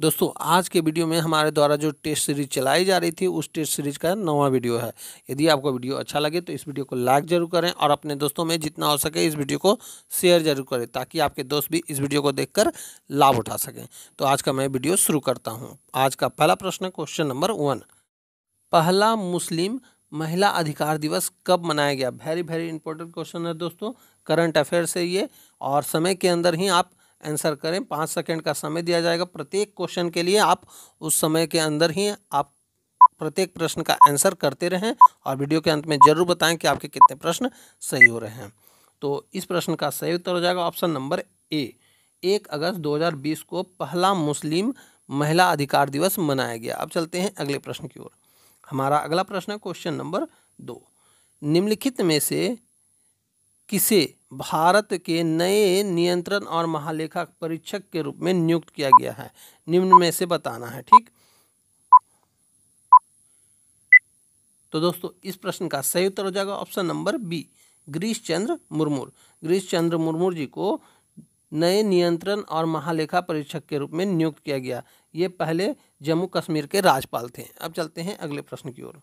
दोस्तों आज के वीडियो में हमारे द्वारा जो टेस्ट सीरीज चलाई जा रही थी उस टेस्ट सीरीज का नवा वीडियो है यदि आपको वीडियो अच्छा लगे तो इस वीडियो को लाइक जरूर करें और अपने दोस्तों में जितना हो सके इस वीडियो को शेयर जरूर करें ताकि आपके दोस्त भी इस वीडियो को देखकर लाभ उठा सकें तो आज का मैं वीडियो शुरू करता हूँ आज का पहला प्रश्न क्वेश्चन नंबर वन पहला मुस्लिम महिला अधिकार दिवस कब मनाया गया वेरी वेरी इंपॉर्टेंट क्वेश्चन है दोस्तों करंट अफेयर से ये और समय के अंदर ही आप आंसर करें पाँच सेकंड का समय दिया जाएगा प्रत्येक क्वेश्चन के लिए आप उस समय के अंदर ही आप प्रत्येक प्रश्न का आंसर करते रहें और वीडियो के अंत में ज़रूर बताएं कि आपके कितने प्रश्न सही हो रहे हैं तो इस प्रश्न का सही उत्तर हो जाएगा ऑप्शन नंबर ए एक अगस्त 2020 को पहला मुस्लिम महिला अधिकार दिवस मनाया गया अब चलते हैं अगले प्रश्न की ओर हमारा अगला प्रश्न है क्वेश्चन नंबर दो निम्नलिखित में से किसे भारत के नए नियंत्रण और महालेखा परीक्षक के रूप में नियुक्त किया गया है निम्न में से बताना है ठीक तो दोस्तों इस प्रश्न का सही उत्तर हो जाएगा option number B Girish Chandra Murmu Girish Chandra Murmu ji को नए नियंत्रण और महालेखा परीक्षक के रूप में नियुक्त किया गया ये पहले जम्मू कश्मीर के राज्यपाल थे अब चलते हैं अगले प्रश्न की ओर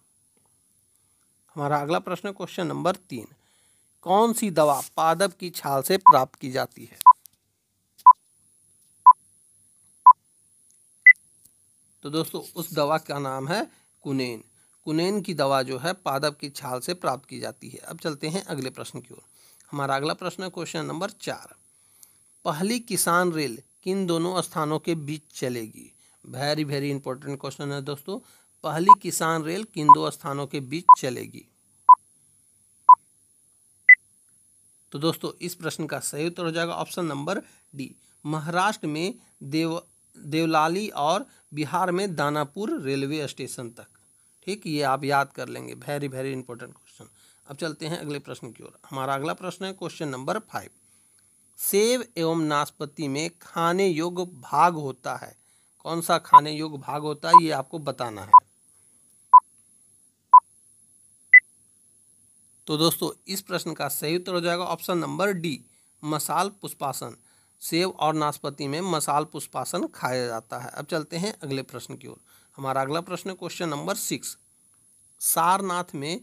हमारा अगला प्रश्न क्वेश्चन नंबर तीन कौन सी दवा पादप की छाल से प्राप्त की जाती है तो दोस्तों उस दवा का नाम है कुनेन कुनेन की दवा जो है पादप की छाल से प्राप्त की जाती है अब चलते हैं अगले प्रश्न की ओर हमारा अगला प्रश्न है क्वेश्चन नंबर चार पहली किसान रेल किन दोनों स्थानों के बीच चलेगी वेरी वेरी इंपॉर्टेंट क्वेश्चन है दोस्तों पहली किसान रेल किन दो स्थानों के बीच चलेगी तो दोस्तों इस प्रश्न का सही उत्तर हो जाएगा ऑप्शन नंबर डी महाराष्ट्र में देव देवलाली और बिहार में दानापुर रेलवे स्टेशन तक ठीक ये आप याद कर लेंगे वेरी वेरी इंपॉर्टेंट क्वेश्चन अब चलते हैं अगले प्रश्न की ओर हमारा अगला प्रश्न है क्वेश्चन नंबर फाइव सेब एवं नाशपति में खाने योग्य भाग होता है कौन सा खाने योग्य भाग होता है ये आपको बताना है तो दोस्तों इस प्रश्न का सही उत्तर हो जाएगा ऑप्शन नंबर डी मसाल पुष्पासन सेब और नाशपति में मसाल पुष्पासन खाया जाता है अब चलते हैं अगले प्रश्न की ओर हमारा अगला प्रश्न क्वेश्चन नंबर सिक्स सारनाथ में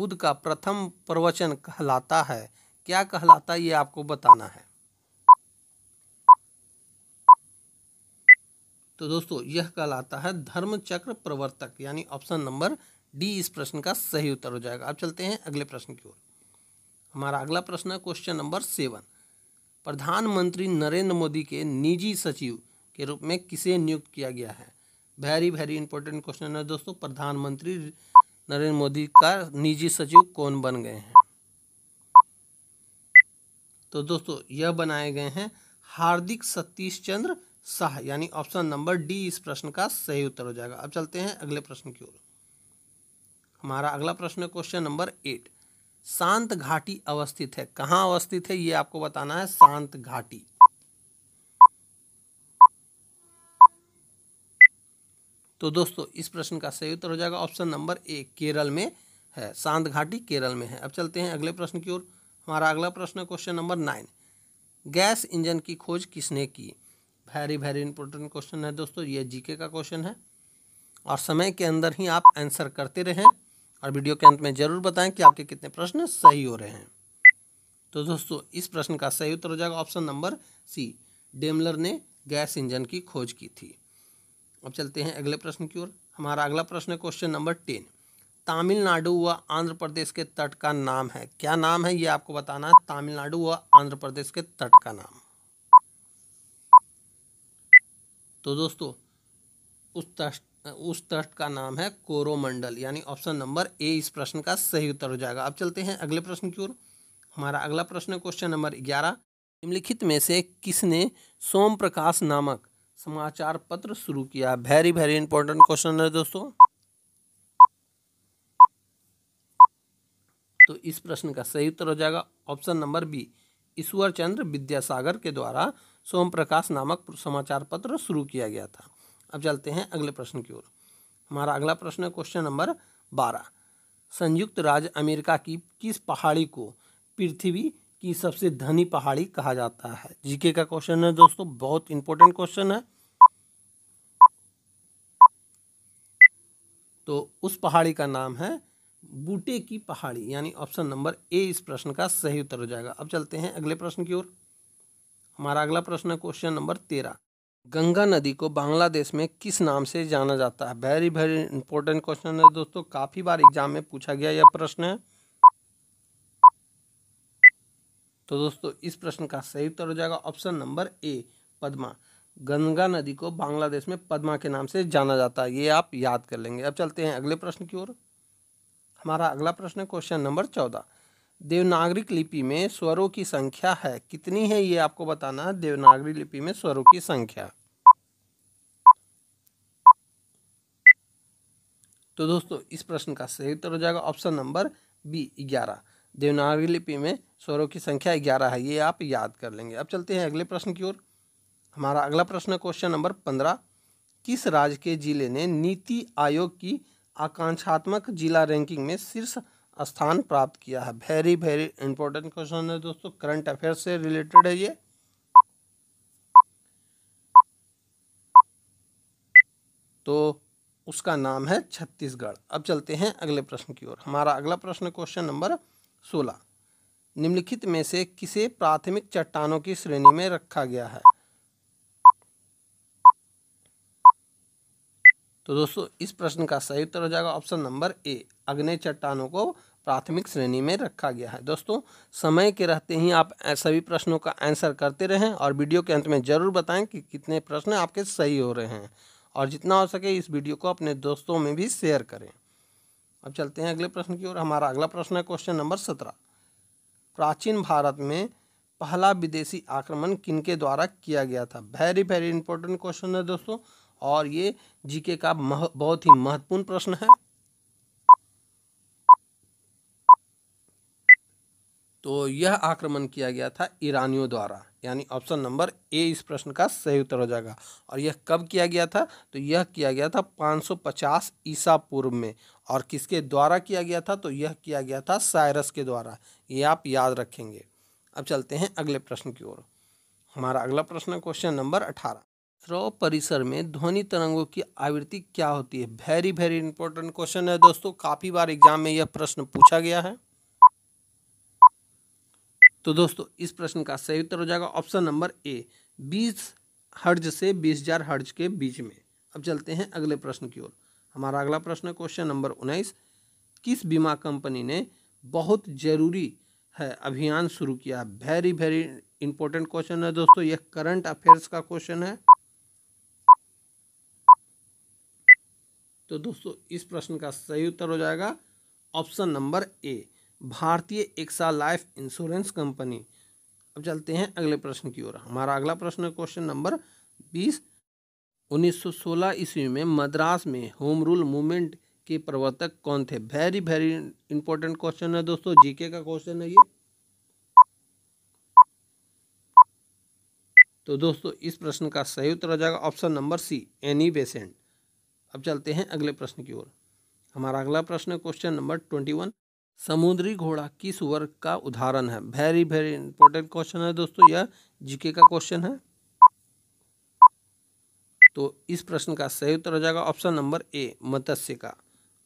बुद्ध का प्रथम प्रवचन कहलाता है क्या कहलाता है ये आपको बताना है तो दोस्तों यह कहलाता है धर्म चक्र प्रवर्तक यानी ऑप्शन नंबर डी इस प्रश्न का सही उत्तर हो जाएगा अब चलते हैं अगले प्रश्न की ओर हमारा अगला प्रश्न है क्वेश्चन नंबर सेवन प्रधानमंत्री नरेंद्र मोदी के निजी सचिव के रूप में किसे नियुक्त किया गया है वेरी वेरी इंपॉर्टेंट क्वेश्चन है दोस्तों प्रधानमंत्री नरेंद्र मोदी का निजी सचिव कौन बन गए हैं तो दोस्तों यह बनाए गए हैं हार्दिक सतीश चंद्र शाह यानी ऑप्शन नंबर डी इस प्रश्न का सही उत्तर हो जाएगा अब चलते हैं अगले प्रश्न की ओर हमारा अगला प्रश्न है क्वेश्चन नंबर एट शांत घाटी अवस्थित है कहाँ अवस्थित है ये आपको बताना है शांत घाटी तो दोस्तों इस प्रश्न का सही उत्तर हो जाएगा ऑप्शन नंबर ए केरल में है शांत घाटी केरल में है अब चलते हैं अगले प्रश्न की ओर हमारा अगला प्रश्न question number nine gas engine की खोज किसने की वेरी वेरी इंपॉर्टेंट क्वेश्चन है दोस्तों ये जीके का क्वेश्चन है और समय के अंदर ही आप आंसर करते रहें और वीडियो के अंत में ज़रूर बताएं कि आपके कितने प्रश्न सही हो रहे हैं तो दोस्तों इस प्रश्न का सही उत्तर हो जाएगा ऑप्शन नंबर सी डेमलर ने गैस इंजन की खोज की थी अब चलते हैं अगले प्रश्न की ओर हमारा अगला प्रश्न है क्वेश्चन नंबर टेन तमिलनाडु व आंध्र प्रदेश के तट का नाम है क्या नाम है ये आपको बताना है तमिलनाडु व आंध्र प्रदेश के तट का नाम तो दोस्तों उस उस तट का नाम है कोरोमंडल यानी ऑप्शन नंबर ए इस प्रश्न का सही उत्तर हो जाएगा अब चलते हैं अगले प्रश्न की ओर हमारा अगला प्रश्न है क्वेश्चन नंबर ग्यारह निम्नलिखित में से किसने सोम प्रकाश नामक समाचार पत्र शुरू किया वेरी वेरी इंपॉर्टेंट क्वेश्चन है दोस्तों तो इस प्रश्न का सही उत्तर हो जाएगा option number B Ishwar Chandra Vidyasagar के द्वारा सोम प्रकाश नामक समाचार पत्र शुरू किया गया था अब चलते हैं अगले प्रश्न की ओर हमारा अगला प्रश्न है क्वेश्चन नंबर बारह संयुक्त राज्य अमेरिका की किस पहाड़ी को पृथ्वी की सबसे धनी पहाड़ी कहा जाता है जीके का क्वेश्चन है दोस्तों बहुत इंपॉर्टेंट क्वेश्चन है तो उस पहाड़ी का नाम है बूटे की पहाड़ी यानी ऑप्शन नंबर ए इस प्रश्न का सही उत्तर हो जाएगा अब चलते हैं अगले प्रश्न की ओर हमारा अगला प्रश्न है क्वेश्चन नंबर तेरह गंगा नदी को बांग्लादेश में किस नाम से जाना जाता है वेरी वेरी इंपॉर्टेंट क्वेश्चन है दोस्तों काफ़ी बार एग्जाम में पूछा गया यह प्रश्न है तो दोस्तों इस प्रश्न का सही उत्तर हो जाएगा option number A Padma Ganga नदी को बांग्लादेश में पद्मा के नाम से जाना जाता है ये आप याद कर लेंगे अब चलते हैं अगले प्रश्न की ओर हमारा अगला प्रश्न है क्वेश्चन नंबर चौदह देवनागरी लिपि में स्वरों की संख्या है कितनी है ये आपको बताना है देवनागरी लिपि में स्वरों की संख्या तो दोस्तों इस प्रश्न का सही उत्तर हो जाएगा ऑप्शन नंबर बी ग्यारह देवनागरी लिपि में स्वरों की संख्या ग्यारह है ये आप याद कर लेंगे अब चलते हैं अगले प्रश्न की ओर हमारा अगला प्रश्न क्वेश्चन नंबर पंद्रह किस राज्य के जिले ने नीति आयोग की आकांक्षात्मक जिला रैंकिंग में शीर्ष स्थान प्राप्त किया है वेरी वेरी इंपॉर्टेंट क्वेश्चन है दोस्तों करंट अफेयर से रिलेटेड है ये तो उसका नाम है छत्तीसगढ़ अब चलते हैं अगले प्रश्न की ओर हमारा अगला प्रश्न क्वेश्चन नंबर सोलह निम्नलिखित में से किसे प्राथमिक चट्टानों की श्रेणी में रखा गया है तो दोस्तों इस प्रश्न का सही उत्तर हो जाएगा ऑप्शन नंबर ए अग्नि चट्टानों को प्राथमिक श्रेणी में रखा गया है दोस्तों समय के रहते ही आप सभी प्रश्नों का आंसर करते रहें और वीडियो के अंत में ज़रूर बताएं कि कितने प्रश्न आपके सही हो रहे हैं और जितना हो सके इस वीडियो को अपने दोस्तों में भी शेयर करें अब चलते हैं अगले प्रश्न की ओर हमारा अगला प्रश्न है क्वेश्चन नंबर सत्रह प्राचीन भारत में पहला विदेशी आक्रमण किनके द्वारा किया गया था वेरी वेरी इंपॉर्टेंट क्वेश्चन है दोस्तों और ये जीके का मह, बहुत ही महत्वपूर्ण प्रश्न है तो यह आक्रमण किया गया था ईरानियों द्वारा यानी ऑप्शन नंबर ए इस प्रश्न का सही उत्तर हो जाएगा और यह कब किया गया था तो यह किया गया था 550 ईसा पूर्व में और किसके द्वारा किया गया था तो यह किया गया था साइरस के द्वारा ये आप याद रखेंगे अब चलते हैं अगले प्रश्न की ओर हमारा अगला प्रश्न क्वेश्चन नंबर अठारह स्ट्रॉ परिसर में ध्वनि तरंगों की आवृत्ति क्या होती है वेरी वेरी इंपॉर्टेंट क्वेश्चन है दोस्तों काफ़ी बार एग्जाम में यह प्रश्न पूछा गया है तो दोस्तों इस प्रश्न का सही उत्तर हो जाएगा ऑप्शन नंबर ए बीस हर्ज से बीस हजार हर्ज के बीच में अब चलते हैं अगले प्रश्न की ओर हमारा अगला प्रश्न क्वेश्चन नंबर उन्नीस किस बीमा कंपनी ने बहुत जरूरी है अभियान शुरू किया वेरी वेरी इंपॉर्टेंट क्वेश्चन है दोस्तों यह करंट अफेयर्स का क्वेश्चन है तो दोस्तों इस प्रश्न का सही उत्तर हो जाएगा ऑप्शन नंबर ए भारतीय एक्सा लाइफ इंश्योरेंस कंपनी अब चलते हैं अगले प्रश्न की ओर हमारा अगला प्रश्न क्वेश्चन नंबर बीस 1916 ईस्वी में मद्रास में होम रूल मूवमेंट के प्रवर्तक कौन थे वेरी वेरी इंपॉर्टेंट क्वेश्चन है दोस्तों जीके का क्वेश्चन है ये तो दोस्तों इस प्रश्न का सही उत्तर हो जाएगा option number C Annie Besant अब चलते हैं अगले प्रश्न की ओर हमारा अगला प्रश्न क्वेश्चन नंबर ट्वेंटी वन समुद्री घोड़ा किस वर्ग का उदाहरण है वेरी वेरी इंपॉर्टेंट क्वेश्चन है दोस्तों यह जीके का क्वेश्चन है तो इस प्रश्न का सही उत्तर हो जाएगा ऑप्शन नंबर ए मत्स्य का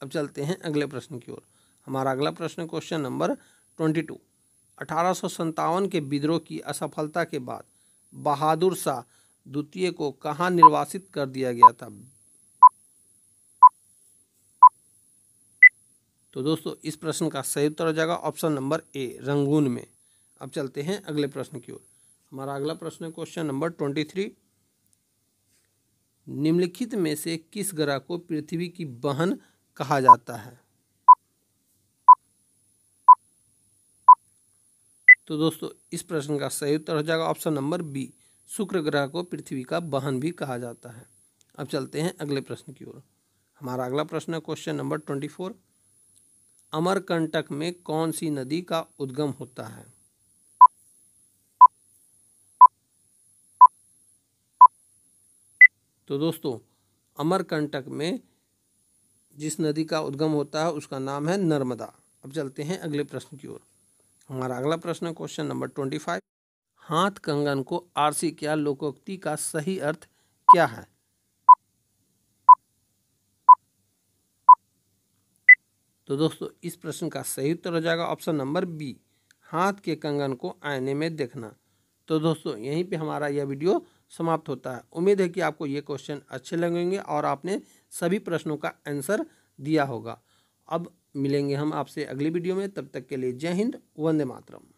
अब चलते हैं अगले प्रश्न की ओर हमारा अगला प्रश्न क्वेश्चन नंबर ट्वेंटी टू अठारह के विद्रोह की असफलता के बाद बहादुर शाह द्वितीय को कहाँ निर्वासित कर दिया गया था तो दोस्तों इस प्रश्न का सही उत्तर हो जाएगा ऑप्शन नंबर ए रंगून में अब चलते हैं अगले प्रश्न की ओर हमारा अगला प्रश्न है क्वेश्चन नंबर ट्वेंटी थ्री निम्नलिखित में से किस ग्रह को पृथ्वी की बहन कहा जाता है तो दोस्तों इस प्रश्न का सही उत्तर हो जाएगा ऑप्शन नंबर बी शुक्र ग्रह को पृथ्वी का बहन भी कहा जाता है अब चलते हैं अगले प्रश्न की ओर हमारा अगला प्रश्न है question number twenty four Amarkantak में कौन सी नदी का उद्गम होता है तो दोस्तों अमरकंटक में जिस नदी का उद्गम होता है उसका नाम है नर्मदा अब चलते हैं अगले प्रश्न की ओर हमारा अगला प्रश्न क्वेश्चन नंबर ट्वेंटी फाइव हाथ कंगन को आरसी क्या लोकोक्ति का सही अर्थ क्या है तो दोस्तों इस प्रश्न का सही उत्तर हो जाएगा ऑप्शन नंबर बी हाथ के कंगन को आईने में देखना तो दोस्तों यहीं पे हमारा यह वीडियो समाप्त होता है उम्मीद है कि आपको ये क्वेश्चन अच्छे लगेंगे और आपने सभी प्रश्नों का आंसर दिया होगा अब मिलेंगे हम आपसे अगली वीडियो में तब तक के लिए जय हिंद वंदे मातरम